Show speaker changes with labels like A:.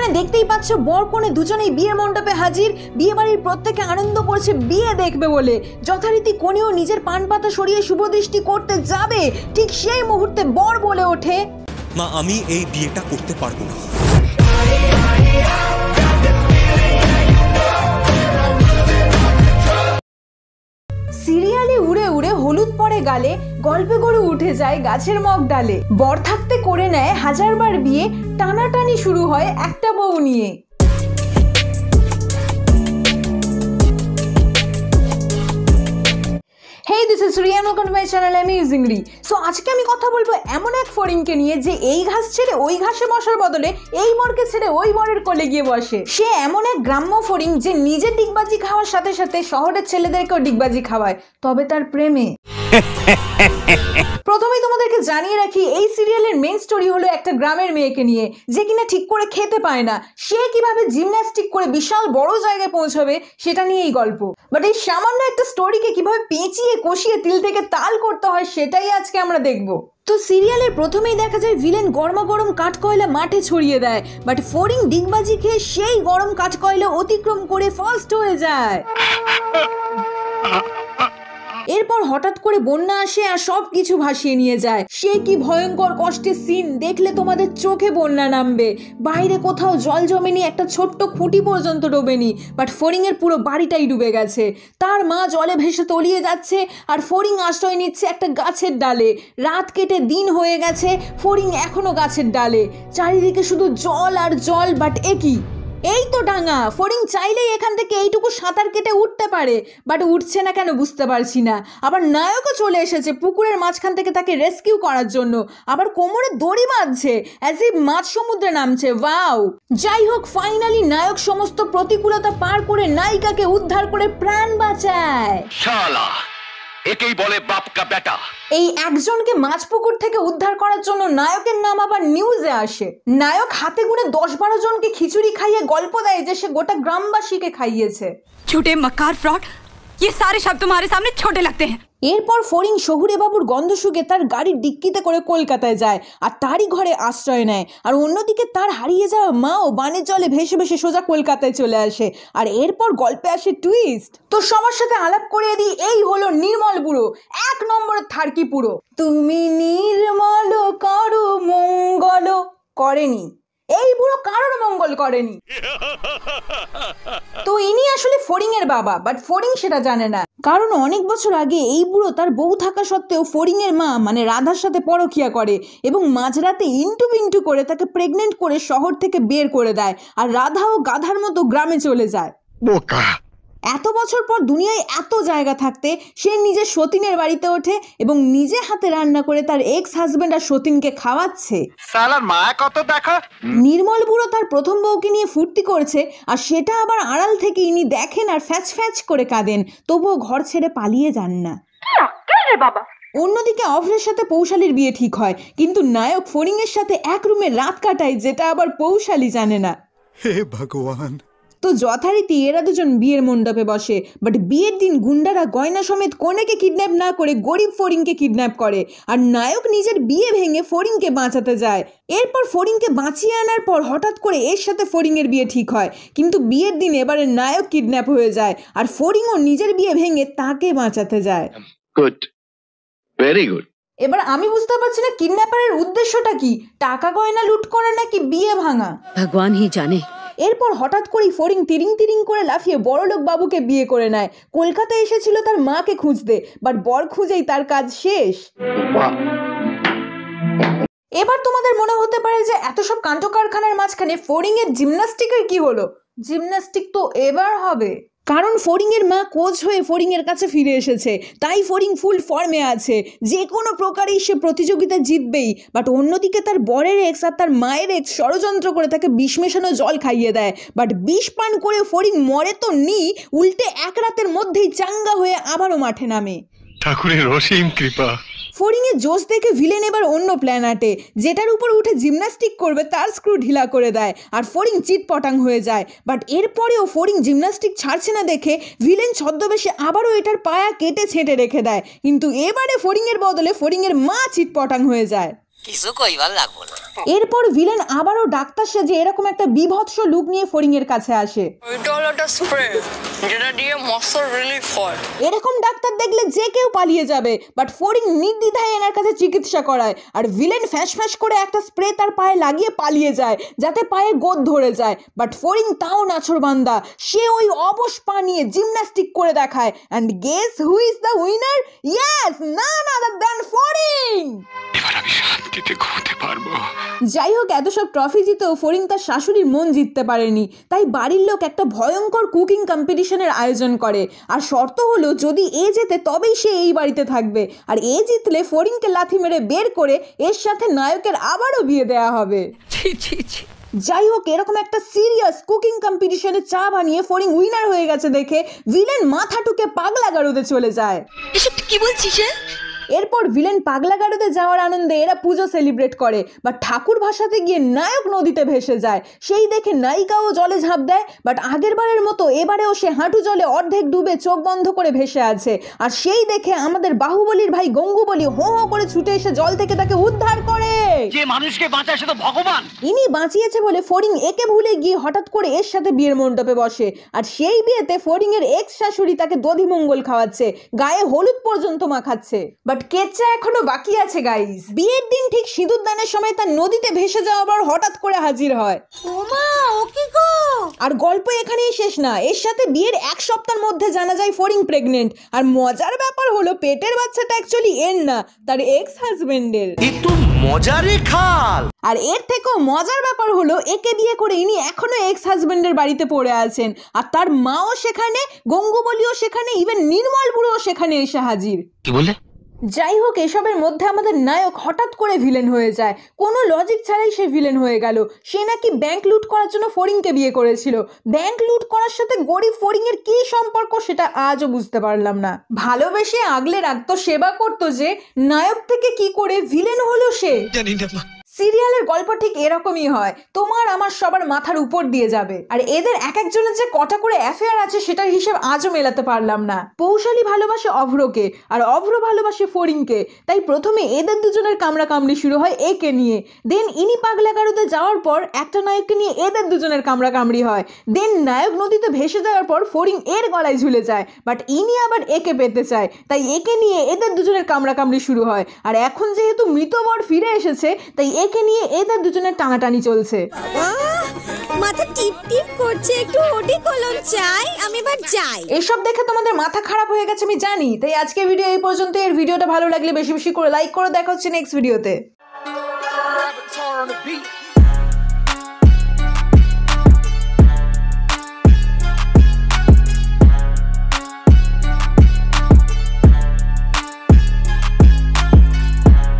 A: এখানে দেখতেই পাচ্ছ বর কনে দুজনেই বিয়ের মণ্ডপে হাজির বিয়ে বাড়ির প্রত্যেকে আনন্দ করছে বিয়ে দেখবে বলে যথারীতি কনেও নিজের পান পাতা সরিয়ে শুভদৃষ্টি করতে যাবে ঠিক সেই মুহূর্তে বর বলে ওঠে মা আমি এই বিয়েটা করতে পারবো না হলুদ পরে গালে গল্পে গরু উঠে যায় গাছের মগ ডালে বর থাকতে করে নেয় হাজারবার বিয়ে টানাটানি শুরু হয় একটা বউ নিয়ে hey this is Rian welcome to my channel amazing রি সো আজকে আমি কথা বলবো এমন এক ফড়িংকে নিয়ে যে এই ঘাস ছেড়ে ওই ঘাসে বসার বদলে এই মরকে ছেড়ে ওই মরের কোলে গিয়ে বসে সে এমন এক গ্রাম্য ফড়িং যে নিজে ডিগবাজি খাওয়ার সাথে সাথে শহরের ছেলেদেরকেও ডিগবাজি খাওয়ায় তবে তার প্রেমে প্রথমেই তোমাদেরকে জানিয়ে রাখি এই সিরিয়ালের মেন স্টোরি হলো একটা গ্রামের মেয়েকে নিয়ে যে কিনা ঠিক করে খেতে পায় না সে কিভাবে জিমন্যাস্টিক করে বিশাল বড় জায়গায় পৌঁছাবে সেটা নিয়ে এই গল্প বাট এই সামান্য একটা স্টোরিকে কিভাবে পেঁচিয়ে কষিয়ে তিল থেকে তাল করতে হয় সেটাই আজকে আমরা দেখবো তো সিরিয়ালের প্রথমেই দেখা যায় ভিলেন গরমা গরম কাঠকয়লা মাঠে ছড়িয়ে দেয় বাট ফোরিং ডিগবাজি খেয়ে সেই গরম কাঠকয়লা অতিক্রম করে ফার্স্ট হয়ে যায় এরপর হঠাৎ করে বন্যা আসে আর সব কিছু ভাসিয়ে নিয়ে যায় সে কি ভয়ঙ্কর কষ্টের সিন দেখলে তোমাদের চোখে বন্যা নামবে বাইরে কোথাও জল জমেনি একটা ছোট্ট খুঁটি পর্যন্ত ডোবেনি বাট ফড়িংয়ের পুরো বাড়িটাই ডুবে গেছে তার মা জলে ভেসে তলিয়ে যাচ্ছে আর ফড়িং আশ্রয় নিচ্ছে একটা গাছের ডালে রাত কেটে দিন হয়ে গেছে ফড়িং এখনো গাছের ডালে চারিদিকে শুধু জল আর জল বাট একই এই তো ডাঙা ফড়িং চাইলেই এখান থেকে এইটুকু সাঁতার কেটে উঠতে পারে বাট উঠছে না কেন বুঝতে পারছি না আবার নায়কও চলে এসেছে পুকুরের মাঝখান থেকে তাকে রেস্কিউ করার জন্য আবার কোমরে দড়ি বাঁধছে অ্যাজ ইফ মাছ সমুদ্রে নামছে ওয়াও যাই হোক ফাইনালি নায়ক সমস্ত প্রতিকূলতা পার করে নায়িকাকে উদ্ধার করে প্রাণ বাঁচায় শালা একেই বলে বাপকা বেটা এই একজনকে মাছ পুকুর থেকে উদ্ধার করার জন্য নায়কের নাম আবার নিউজে আসে নায়ক হাতে গুনে দশ বারো জনকে খিচুড়ি খাইয়ে গল্প দেয় যে সে গোটা গ্রামবাসীকে খাইয়েছে ছুটে মকার ফ্রড ये सारे शब्द तुम्हारे सामने छोटे लगते हैं এরপর ফরিং শহুরে বাবুর গন্ধ শুকে তার গাড়ির ডিক্কিতে করে কলকাতায় যায় আর তারই ঘরে আশ্রয় নেয় আর অন্যদিকে তার হারিয়ে যাওয়া মা ও বানের জলে ভেসে ভেসে সোজা কলকাতায় চলে আসে আর এরপর গল্পে আসে টুইস্ট তো সবার সাথে আলাপ করিয়ে দিই এই হলো নির্মল বুড়ো এক নম্বরের থার্কি পুরো তুমি নির্মল করো মঙ্গল করেনি এই বুড়ো কারোর মঙ্গল করেনি
B: তো
A: ইনি ফড়িংয়ের বাবা বাট ফড়িং সেটা জানে না কারণ অনেক বছর আগে এই বুড়ো তার বউ থাকা সত্ত্বেও ফড়িংয়ের মা মানে রাধার সাথে পরকিয়া করে এবং মাঝরাতে ইন্টু বিন্টু করে তাকে প্রেগনেন্ট করে শহর থেকে বের করে দেয় আর রাধাও গাধার মতো গ্রামে চলে যায় বোকা এত বছর পর দুনিয়ায় এত জায়গা থাকতে সে নিজে সতীনের বাড়িতে ওঠে এবং নিজে হাতে রান্না করে তার এক্স হাজব্যান্ড আর সতীনকে খাওয়াচ্ছে সালার মা কত দেখা নির্মল বুড়ো তার প্রথম বউকে নিয়ে ফুর্তি করেছে আর সেটা আবার আড়াল থেকে ইনি দেখেন আর ফ্যাচ ফ্যাচ করে কাঁদেন তবুও ঘর ছেড়ে পালিয়ে যান না বাবা অন্যদিকে অফিসের সাথে পৌশালির বিয়ে ঠিক হয় কিন্তু নায়ক এর সাথে এক রুমে রাত কাটায় যেটা আবার পৌশালি জানে না হে ভগবান তো যথারীতি এরা দুজন বিয়ের মণ্ডপে বসে বাট বিয়ের দিন গুন্ডারা গয়না সমেত কনেকে কিডন্যাপ না করে গরিব ফরিংকে কিডন্যাপ করে আর নায়ক নিজের বিয়ে ভেঙে ফরিংকে বাঁচাতে যায় এরপর ফরিংকে বাঁচিয়ে আনার পর হঠাৎ করে এর সাথে ফরিংয়ের বিয়ে ঠিক হয় কিন্তু বিয়ের দিন এবারে নায়ক কিডন্যাপ হয়ে যায় আর ফরিংও নিজের বিয়ে ভেঙে তাকে বাঁচাতে যায় গুড ভেরি গুড এবার আমি বুঝতে পারছি না কিডন্যাপারের উদ্দেশ্যটা কি টাকা গয়না লুট করা নাকি বিয়ে ভাঙা ভগবান হি জানে এরপর হঠাৎ করেই ফড়িং তিরিং তিরিং করে লাফিয়ে বড়লোক বাবুকে বিয়ে করে নেয় কলকাতায় এসেছিল তার মাকে খুঁজতে বাট বর খুঁজেই তার কাজ শেষ এবার তোমাদের মনে হতে পারে যে এত সব কাণ্ড কারখানার মাঝখানে এর জিমনাস্টিকের কি হলো জিমনাস্টিক তো এবার হবে কারণ ফড়িংয়ের মা কোচ হয়ে ফড়িংয়ের কাছে ফিরে এসেছে তাই ফড়িং ফুল ফর্মে আছে যে কোনো প্রকারেই সে প্রতিযোগিতা জিতবেই বাট অন্যদিকে তার বরের এক্স আর তার মায়ের এক্স ষড়যন্ত্র করে তাকে বিষ মেশানো জল খাইয়ে দেয় বাট বিষ পান করে ফড়িং মরে তো নি উল্টে এক রাতের মধ্যেই চাঙ্গা হয়ে আবারও মাঠে নামে ঠাকুরের অসীম কৃপা ফোরিংয়ে জোশ দেখে ভিলেন এবার অন্য প্ল্যান আটে যেটার উপর উঠে জিমনাস্টিক করবে তার স্ক্রু ঢিলা করে দেয় আর ফোরিং চিটপটাং হয়ে যায় বাট এরপরেও ফোরিং জিমনাস্টিক ছাড়ছে না দেখে ভিলেন ছদ্মবেশে আবারও এটার পায়া কেটে ছেঁটে রেখে দেয় কিন্তু এবারে ফোরিংয়ের বদলে ফোরিংয়ের মা চিটপটাং হয়ে যায় কিছু কইবার লাগবো না এরপর ভিলেন আবারও ডাক্তার সেজে এরকম একটা বিভৎস লুক নিয়ে ফরিং এর কাছে আসে এরকম ডাক্তার দেখলে যে কেউ পালিয়ে যাবে বাট ফরিং নির্দ্বিধায় এনার কাছে চিকিৎসা করায় আর ভিলেন ফ্যাঁস ফ্যাঁস করে একটা স্প্রে তার পায়ে লাগিয়ে পালিয়ে যায় যাতে পায়ে গোদ ধরে যায় বাট ফরিং তাও বান্দা সে ওই অবশ পা নিয়ে জিমন্যাস্টিক করে দেখায় and guess who is the winner yes না না দ্যান ফরিং এবার আমি শান্ত ঘুমোতে পারবো যাই হোক এত সব ট্রফি জিতেও ফরিং তার শাশুড়ির মন জিততে পারেনি তাই বাড়ির লোক একটা ভয়ঙ্কর কুকিং কম্পিটিশনের আয়োজন করে আর শর্ত হলো যদি এ জেতে তবেই সে এই বাড়িতে থাকবে আর এ জিতলে ফরিংকে লাথি মেরে বের করে এর সাথে নায়কের আবারও বিয়ে দেয়া হবে যাই হোক এরকম একটা সিরিয়াস কুকিং কম্পিটিশনে চা বানিয়ে ফরিং উইনার হয়ে গেছে দেখে ভিলেন মাথা টুকে পাগলা গারুদে চলে যায় এসব কি বলছিস হ্যাঁ? এরপর ভিলেন পাগলাগাড়োতে যাওয়ার আনন্দে এরা পুজো সেলিব্রেট করে বা ঠাকুর ভাষাতে গিয়ে নায়ক নদীতে ভেসে যায় সেই দেখে নায়িকাও জলে ঝাঁপ দেয় বাট আগের বারের মতো এবারেও সে হাঁটু জলে অর্ধেক ডুবে চোখ বন্ধ করে ভেসে আছে আর সেই দেখে আমাদের বাহুবলির ভাই গঙ্গুবলি হো হো করে ছুটে এসে জল থেকে তাকে উদ্ধার করে যে মানুষকে বাঁচায় সে তো ভগবান ইনি বাঁচিয়েছে বলে ফরিং একে ভুলে গিয়ে হঠাৎ করে এর সাথে বিয়ের মণ্ডপে বসে আর সেই বিয়েতে ফরিং এর এক্স শাশুড়ি তাকে দধিমঙ্গল খাওয়াচ্ছে গায়ে হলুদ পর্যন্ত মাখাচ্ছে বাট বাট এখনো বাকি আছে গাইস বিয়ের দিন ঠিক সিঁদুর দানের সময় তার নদীতে ভেসে যাওয়ার হঠাৎ করে হাজির হয় আর গল্প এখানেই শেষ না এর সাথে বিয়ের এক সপ্তাহের মধ্যে জানা যায় ফরিং প্রেগনেন্ট আর মজার ব্যাপার হলো পেটের বাচ্চাটা অ্যাকচুয়ালি এর না তার এক্স হাজবেন্ডের একটু মজার খাল আর এর থেকেও মজার ব্যাপার হলো একে বিয়ে করে ইনি এখনো এক্স হাজবেন্ডের বাড়িতে পড়ে আছেন আর তার মাও সেখানে গঙ্গুবলিও সেখানে ইভেন নির্মল বুড়িও সেখানে এসে হাজির কি বলে যাই হোক এসবের মধ্যে আমাদের নায়ক হঠাৎ করে ভিলেন হয়ে যায় কোনো লজিক ছাড়াই সে ভিলেন হয়ে গেল সে নাকি ব্যাংক লুট করার জন্য ফরিংকে বিয়ে করেছিল ব্যাংক লুট করার সাথে গরিব ফরিংয়ের কী সম্পর্ক সেটা আজও বুঝতে পারলাম না ভালোবেসে আগলে রাখতো সেবা করতো যে নায়ক থেকে কি করে ভিলেন হলো সে জানি না সিরিয়ালের গল্প ঠিক এরকমই হয় তোমার আমার সবার মাথার উপর দিয়ে যাবে আর এদের এক একজনের যে কটা করে অ্যাফেয়ার আছে সেটার হিসেব আজও মেলাতে পারলাম না পৌশালী ভালোবাসে অভ্রকে আর অভ্র ভালোবাসে ফরিংকে তাই প্রথমে এদের দুজনের কামড়ি শুরু হয় একে নিয়ে দেন ইনি পাগলা কারুতে যাওয়ার পর একটা নায়ককে নিয়ে এদের দুজনের কামড়াকামড়ি হয় দেন নায়ক নদীতে ভেসে যাওয়ার পর ফরিং এর গলায় ঝুলে যায় বাট ইনি আবার একে পেতে চায় তাই একে নিয়ে এদের দুজনের কামড়ি শুরু হয় আর এখন যেহেতু মৃতবর ফিরে এসেছে তাই মেয়েকে নিয়ে এদের দুজনের টানাটানি চলছে মাথা টিপ টিপ করছে একটু হটি কলম চাই আমি এবার যাই এসব দেখে তোমাদের মাথা খারাপ হয়ে গেছে আমি জানি তাই আজকে ভিডিও এই পর্যন্ত এর ভিডিওটা ভালো লাগলে বেশি বেশি করে লাইক করে দেখা হচ্ছে নেক্সট ভিডিওতে